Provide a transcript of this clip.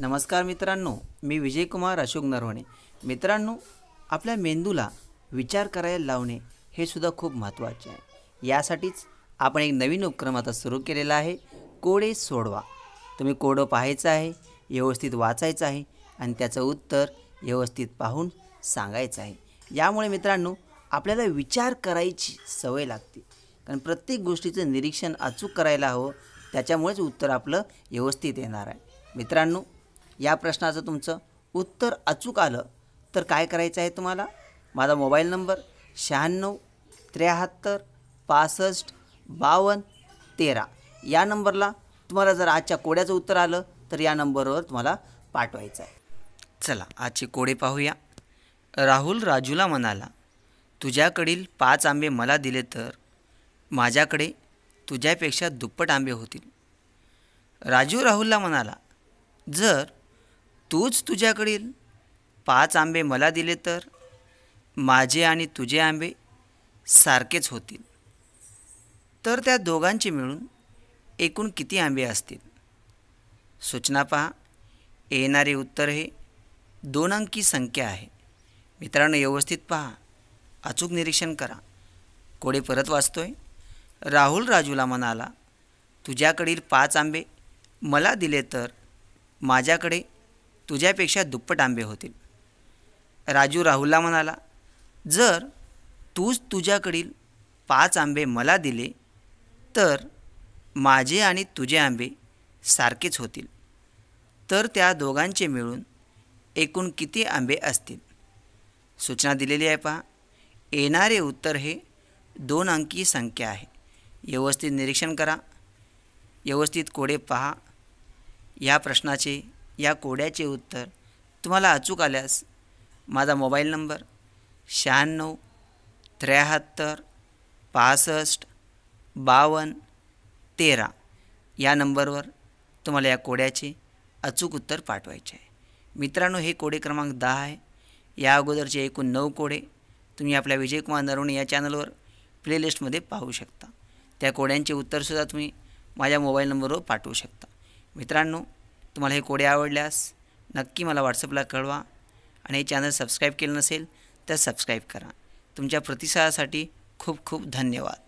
नमस्कार मित्रांनो मी विजयकुमार अशोक नरवणे मित्रांनो आपल्या मेंदूला विचार करायला लावणे हे सुद्धा खूप महत्त्वाचे आहे यासाठीच आपण एक नवीन उपक्रम आता सुरू केलेला आहे कोडे सोडवा तुम्ही कोडं पाहायचं आहे व्यवस्थित वाचायचं आहे आणि त्याचं उत्तर व्यवस्थित पाहून सांगायचं आहे यामुळे मित्रांनो आपल्याला विचार करायची सवय लागते कारण प्रत्येक गोष्टीचं निरीक्षण अचूक करायला हवं त्याच्यामुळेच उत्तर आपलं व्यवस्थित येणार आहे मित्रांनो या प्रश्नाचं तुमचं उत्तर अचूक आलं तर काय करायचं आहे तुम्हाला माझा मोबाईल नंबर शहाण्णव त्र्याहत्तर पासष्ट बावन्न तेरा या नंबरला तुम्हाला जर आजच्या कोड्याचं उत्तर आलं तर या नंबरवर तुम्हाला पाठवायचं आहे चला आजचे कोडे पाहूया राहुल राजूला म्हणाला तुझ्याकडील पाच आंबे मला दिले तर माझ्याकडे तुझ्यापेक्षा दुप्पट आंबे होतील राजू राहुलला म्हणाला जर तूच तुझ्याकडील पाच आंबे मला दिले तर माझे आणि तुझे आंबे सारखेच होतील तर त्या दोघांचे मिळून एकूण किती आंबे असतील सूचना पहा येणारे उत्तर हे दोन अंकी संख्या आहे मित्रांनो व्यवस्थित पहा अचूक निरीक्षण करा कोडे परत वाचतोय राहुल राजूला म्हणाला तुझ्याकडील पाच आंबे मला दिले तर माझ्याकडे तुझ्यापेक्षा दुप्पट आंबे होतील राजू राहुलला म्हणाला जर तूच तुझ्याकडील पाच आंबे मला दिले तर माझे आणि तुझे आंबे सारखेच होतील तर त्या दोघांचे मिळून एकूण किती आंबे असतील सूचना दिलेली आहे पहा येणारे उत्तर हे दोन अंकी संख्या आहे व्यवस्थित निरीक्षण करा व्यवस्थित कोडे पहा या प्रश्नाचे या कोड्याचे उत्तर तुम्हाला अचूक आल्यास माझा मोबाईल नंबर शहाण्णव त्र्याहत्तर पासष्ट बावन्न तेरा या नंबरवर तुम्हाला या कोड्याचे अचूक उत्तर पाठवायचे आहे मित्रांनो हे कोडे क्रमांक दहा आहे या अगोदरचे एकूण नऊ कोडे तुम्ही आपल्या विजयकुमार नरवणे या चॅनलवर प्लेलिस्टमध्ये पाहू शकता त्या कोड्यांचे उत्तरसुद्धा तुम्ही माझ्या मोबाईल नंबरवर पाठवू शकता मित्रांनो तुम्हाला हे कोडे आवडल्यास नक्की मला व्हॉट्सअपला कळवा आणि हे चॅनल सबस्क्राईब केलं नसेल तर सबस्क्राईब करा तुमच्या प्रतिसादासाठी खूप खूप धन्यवाद